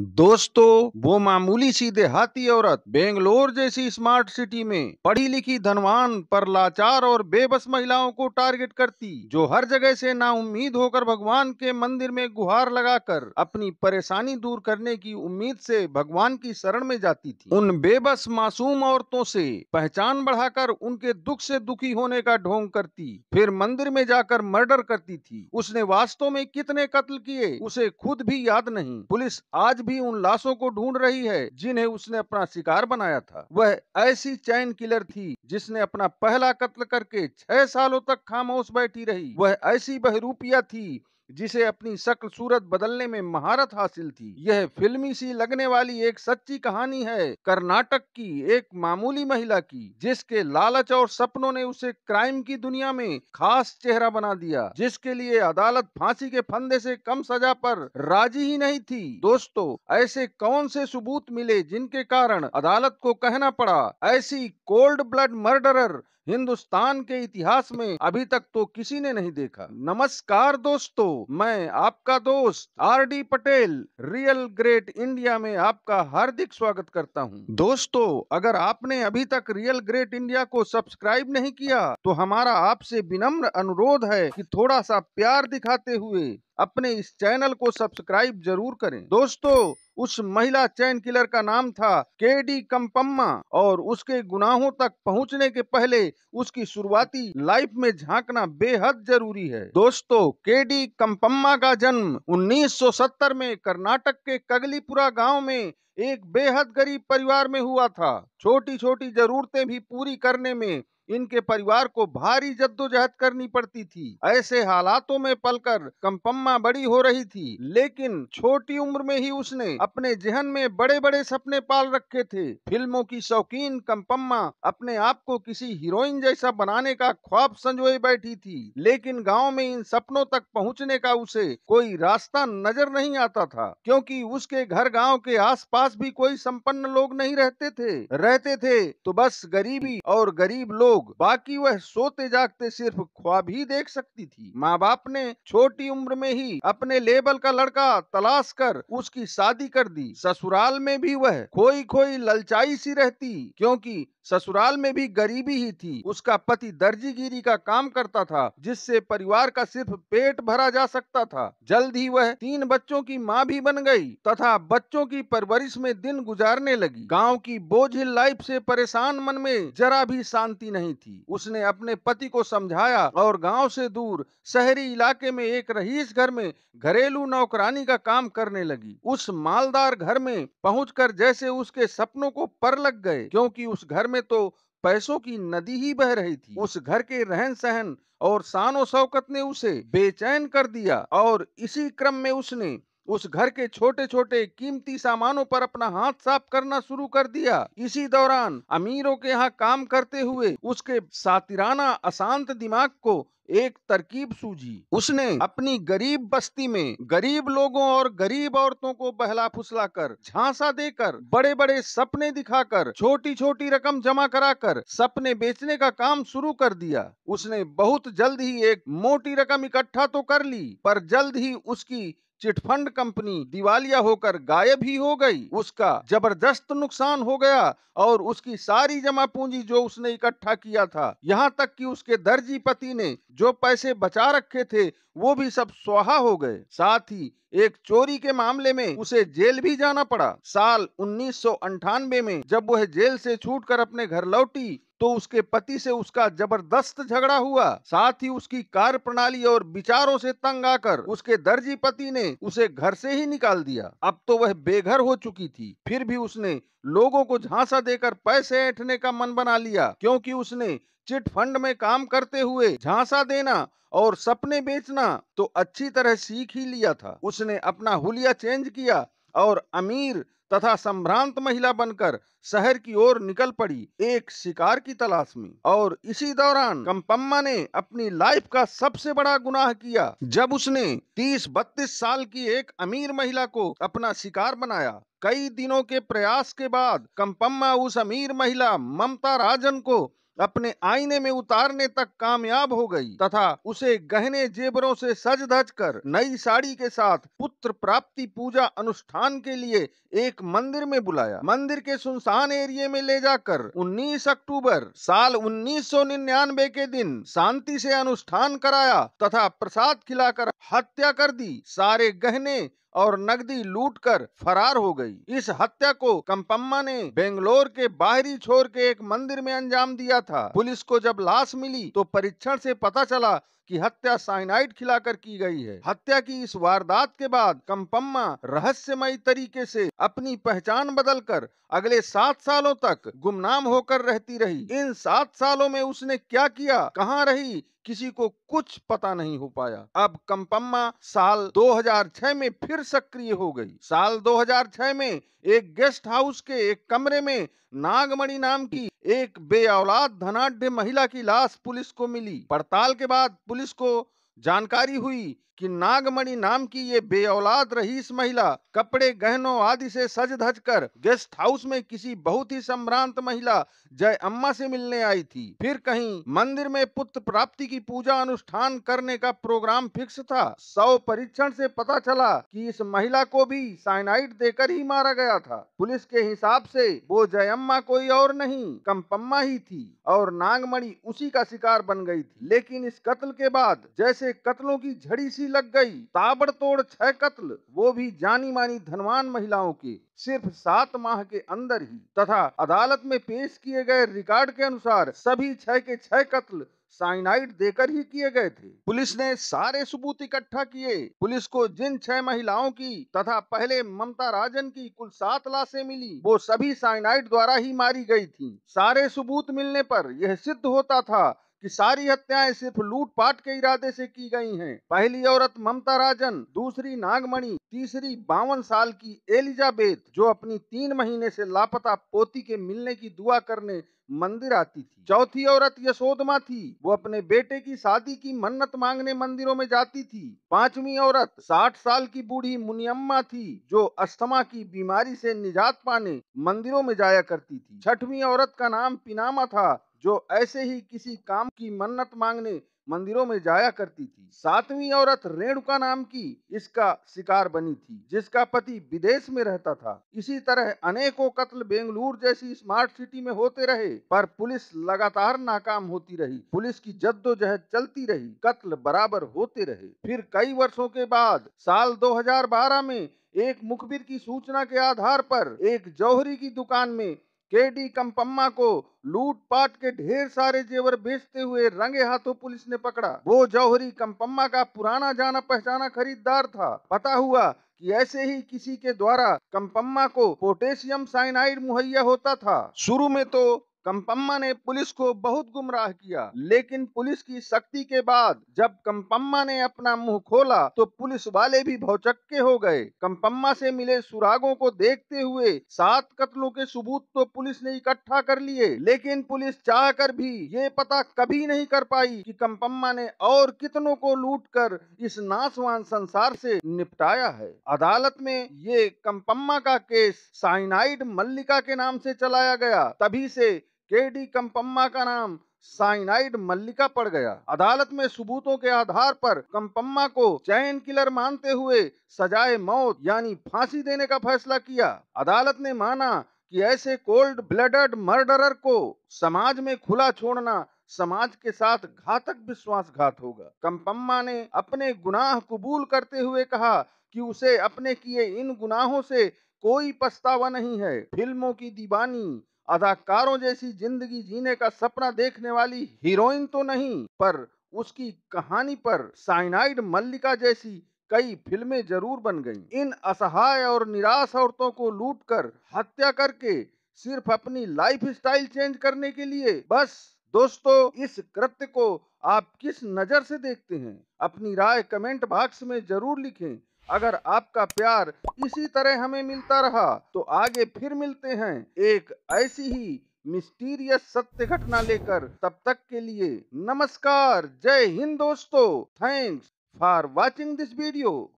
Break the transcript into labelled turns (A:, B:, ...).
A: दोस्तों वो मामूली सी देहाती औरत बेंगलोर जैसी स्मार्ट सिटी में पढ़ी लिखी धनवान पर लाचार और बेबस महिलाओं को टारगेट करती जो हर जगह से ना उम्मीद होकर भगवान के मंदिर में गुहार लगाकर अपनी परेशानी दूर करने की उम्मीद से भगवान की शरण में जाती थी उन बेबस मासूम औरतों से पहचान बढ़ाकर उनके दुख से दुखी होने का ढोंग करती फिर मंदिर में जाकर मर्डर करती थी उसने वास्तव में कितने कत्ल किए उसे खुद भी याद नहीं पुलिस आज भी उन लाशों को ढूंढ रही है जिन्हें उसने अपना शिकार बनाया था वह ऐसी चैन किलर थी जिसने अपना पहला कत्ल करके छह सालों तक खामोश बैठी रही वह ऐसी बहरूपिया थी जिसे अपनी शक्ल सूरत बदलने में महारत हासिल थी यह फिल्मी सी लगने वाली एक सच्ची कहानी है कर्नाटक की एक मामूली महिला की जिसके लालच और सपनों ने उसे क्राइम की दुनिया में खास चेहरा बना दिया जिसके लिए अदालत फांसी के फंदे से कम सजा पर राजी ही नहीं थी दोस्तों ऐसे कौन से सबूत मिले जिनके कारण अदालत को कहना पड़ा ऐसी कोल्ड ब्लड मर्डरर हिंदुस्तान के इतिहास में अभी तक तो किसी ने नहीं देखा नमस्कार दोस्तों मैं आपका दोस्त R D Patel real great India में आपका हार्दिक स्वागत करता हूं। दोस्तों अगर आपने अभी तक रियल ग्रेट इंडिया को सब्सक्राइब नहीं किया तो हमारा आपसे विनम्र अनुरोध है की थोड़ा सा प्यार दिखाते हुए अपने इस चैनल को सब्सक्राइब जरूर करें दोस्तों उस महिला चैन किलर का नाम था के डी कम्पम्मा और उसके गुनाहों तक पहुंचने के पहले उसकी शुरुआती लाइफ में झांकना बेहद जरूरी है दोस्तों के डी कम्पम्मा का जन्म 1970 में कर्नाटक के कगलीपुरा गांव में एक बेहद गरीब परिवार में हुआ था छोटी छोटी जरूरतें भी पूरी करने में इनके परिवार को भारी जद्दोजहद करनी पड़ती थी ऐसे हालातों में पलकर कंपम्मा बड़ी हो रही थी लेकिन छोटी उम्र में ही उसने अपने जहन में बड़े बड़े सपने पाल रखे थे फिल्मों की शौकीन कंपम्मा अपने आप को किसी हीरोइन जैसा बनाने का ख्वाब संजोए बैठी थी लेकिन गाँव में इन सपनों तक पहुँचने का उसे कोई रास्ता नजर नहीं आता था क्यूँकी उसके घर गाँव के आस भी कोई सम्पन्न लोग नहीं रहते थे रहते थे तो बस गरीबी और गरीब लोग बाकी वह सोते जागते सिर्फ ख्वाब ही देख सकती थी माँ बाप ने छोटी उम्र में ही अपने लेबल का लड़का तलाश कर उसकी शादी कर दी ससुराल में भी वह खोई खोई ललचाई सी रहती क्योंकि ससुराल में भी गरीबी ही थी उसका पति दर्जीगिरी का काम करता था जिससे परिवार का सिर्फ पेट भरा जा सकता था जल्द ही वह तीन बच्चों की माँ भी बन गई तथा बच्चों की परवरिश में दिन गुजारने लगी गांव की बोझिल लाइफ से परेशान मन में जरा भी शांति नहीं थी उसने अपने पति को समझाया और गांव से दूर शहरी इलाके में एक रहीस घर में घरेलू नौकरानी का काम करने लगी उस मालदार घर में पहुँच जैसे उसके सपनों को पर लग गए क्योंकि उस घर में तो पैसों की नदी ही बह रही थी उस घर के रहन सहन और शानो शौकत ने उसे बेचैन कर दिया और इसी क्रम में उसने उस घर के छोटे छोटे कीमती सामानों पर अपना हाथ साफ करना शुरू कर दिया इसी दौरान अमीरों के यहाँ काम करते हुए उसके सातिराना अशांत दिमाग को एक तरकीब सूझी उसने अपनी गरीब बस्ती में गरीब लोगों और गरीब औरतों को बहला फुसला कर झांसा देकर बड़े बड़े सपने दिखाकर छोटी छोटी रकम जमा कराकर सपने बेचने का काम शुरू कर दिया उसने बहुत जल्द ही एक मोटी रकम इकट्ठा तो कर ली पर जल्द ही उसकी चिटफंड कंपनी दिवालिया होकर गायब ही हो गई उसका जबरदस्त नुकसान हो गया और उसकी सारी जमा पूंजी जो उसने इकट्ठा किया था यहाँ तक कि उसके दर्जी पति ने जो पैसे बचा रखे थे वो भी सब स्वाहा हो गए साथ ही एक चोरी के मामले में उसे जेल भी जाना पड़ा साल उन्नीस में जब वह जेल से छूटकर अपने घर लौटी तो उसके पति से उसका जबरदस्त झगड़ा हुआ साथ ही उसकी कार्य प्रणाली और विचारों से तंग आकर उसके दर्जी पति ने उसे घर से ही निकाल दिया अब तो वह बेघर हो चुकी थी फिर भी उसने लोगों को झांसा देकर पैसे ऐठने का मन बना लिया क्योंकि उसने चिट फंड में काम करते हुए झांसा देना और सपने बेचना तो अच्छी तरह सीख ही लिया था उसने अपना हुलिया चेंज किया और अमीर तथा संभ्रांत महिला बनकर शहर की ओर निकल पड़ी एक शिकार की तलाश में और इसी दौरान कंपम्मा ने अपनी लाइफ का सबसे बड़ा गुनाह किया जब उसने तीस बत्तीस साल की एक अमीर महिला को अपना शिकार बनाया कई दिनों के प्रयास के बाद कंपम्मा उस अमीर महिला ममता राजन को अपने आईने में उतारने तक कामयाब हो गई तथा उसे गहने जेबरों से सज धज कर नई साड़ी के साथ पुत्र प्राप्ति पूजा अनुष्ठान के लिए एक मंदिर में बुलाया मंदिर के सुनसान एरिया में ले जाकर 19 अक्टूबर साल 1999 के दिन शांति से अनुष्ठान कराया तथा प्रसाद खिलाकर हत्या कर दी सारे गहने और नकदी लूटकर फरार हो गई इस हत्या को कंपम्मा ने बेंगलोर के बाहरी छोर के एक मंदिर में अंजाम दिया था पुलिस को जब लाश मिली तो परीक्षण से पता चला की हत्या साइनाइड खिलाकर की गई है हत्या की इस वारदात के बाद कंपम्मा रहस्यमयी तरीके से अपनी पहचान बदलकर अगले सात सालों तक गुमनाम होकर रहती रही इन सात सालों में उसने क्या किया कहाँ रही किसी को कुछ पता नहीं हो पाया अब कंपम्मा साल 2006 में फिर सक्रिय हो गई साल 2006 में एक गेस्ट हाउस के एक कमरे में नागमणि नाम की एक बे औलाद धनाढ़ महिला की लाश पुलिस को मिली पड़ताल के बाद पुलिस को जानकारी हुई कि नागमणि नाम की ये बे रही इस महिला कपड़े गहनों आदि से सज धज कर गेस्ट हाउस में किसी बहुत ही सम्भ्रांत महिला जय अम्मा से मिलने आई थी फिर कहीं मंदिर में पुत्र प्राप्ति की पूजा अनुष्ठान करने का प्रोग्राम फिक्स था सौ परीक्षण से पता चला कि इस महिला को भी साइनाइड देकर ही मारा गया था पुलिस के हिसाब से वो जय अम्मा कोई और नहीं कम्पम्मा ही थी और नागमणि उसी का शिकार बन गई थी लेकिन इस कत्ल के बाद जैसे कत्लों की झड़ी सी फांसी लग गई ताबड़तोड़ छह कत्ल वो भी जानी मानी धनवान महिलाओं के सिर्फ सात माह के अंदर ही तथा अदालत में पेश किए गए रिकॉर्ड के अनुसार सभी छह के छह कत्ल साइनाइड देकर ही किए गए थे पुलिस ने सारे सबूत इकट्ठा किए पुलिस को जिन छह महिलाओं की तथा पहले ममता राजन की कुल सात लाशें मिली वो सभी साइनाइड द्वारा ही मारी गई थी सारे सबूत मिलने पर यह सिद्ध होता था कि सारी हत्याएं सिर्फ लूटपाट के इरादे से की गई हैं। पहली औरत ममता राजन दूसरी नागमणि तीसरी बावन साल की एलिजाबेथ जो अपनी तीन महीने से लापता पोती के मिलने की दुआ करने मंदिर आती थी चौथी औरत यशोदमा थी वो अपने बेटे की शादी की मन्नत मांगने मंदिरों में जाती थी पांचवी औरत साठ साल की बूढ़ी मुनियम्मा थी जो अस्थमा की बीमारी से निजात पाने मंदिरों में जाया करती थी छठवीं औरत का नाम पिनामा था जो ऐसे ही किसी काम की मन्नत मांगने मंदिरों में जाया करती थी सातवीं औरत रेणुका नाम की इसका शिकार बनी थी जिसका पति विदेश में रहता था इसी तरह अनेकों कत्ल बेंगलुरु जैसी स्मार्ट सिटी में होते रहे पर पुलिस लगातार नाकाम होती रही पुलिस की जद्दोजहद चलती रही कत्ल बराबर होते रहे फिर कई वर्षों के बाद साल 2012 में एक मुखबिर की सूचना के आधार पर एक जौहरी की दुकान में केडी कंपम्मा को लूटपाट के ढेर सारे जेवर बेचते हुए रंगे हाथों पुलिस ने पकड़ा वो जौहरी कंपम्मा का पुराना जाना पहचाना खरीदार था पता हुआ कि ऐसे ही किसी के द्वारा कंपम्मा को पोटेशियम साइनाइड मुहैया होता था शुरू में तो कंपम्मा ने पुलिस को बहुत गुमराह किया लेकिन पुलिस की सख्ती के बाद जब कंपम्मा ने अपना मुंह खोला तो पुलिस वाले भी भौचक्के हो गए कंपम्मा से मिले सुरागों को देखते हुए सात कत्लों के सबूत तो पुलिस ने इकट्ठा कर लिए लेकिन पुलिस चाह कर भी ये पता कभी नहीं कर पाई कि कंपम्मा ने और कितनों को लूट कर इस नाशवान संसार से निपटाया है अदालत में ये कंपम्मा का केस साइनाइड मल्लिका के नाम से चलाया गया तभी से के डी कंपम्मा का नाम साइनाइड मल्लिका पड़ गया अदालत में सबूतों के आधार पर कंपम्मा को चैन किलर मानते हुए सजाए मौत यानी फांसी देने का फैसला किया अदालत ने माना कि ऐसे कोल्ड ब्लडेड मर्डरर को समाज में खुला छोड़ना समाज के साथ घातक विश्वासघात होगा कंपम्मा ने अपने गुनाह कबूल करते हुए कहा कि उसे अपने किए इन गुनाहों से कोई पछतावा नहीं है फिल्मों की दीवानी अदाकारों जैसी जिंदगी जीने का सपना देखने वाली हीरोइन तो नहीं पर उसकी कहानी पर साइनाइड मल्लिका जैसी कई फिल्में जरूर बन गईं। इन असहाय और निराश औरतों को लूटकर हत्या करके सिर्फ अपनी लाइफ स्टाइल चेंज करने के लिए बस दोस्तों इस कृत्य को आप किस नज़र से देखते हैं अपनी राय कमेंट बॉक्स में जरूर लिखें अगर आपका प्यार इसी तरह हमें मिलता रहा तो आगे फिर मिलते हैं एक ऐसी ही मिस्टीरियस सत्य घटना लेकर तब तक के लिए नमस्कार जय हिंद दोस्तों thanks for watching this video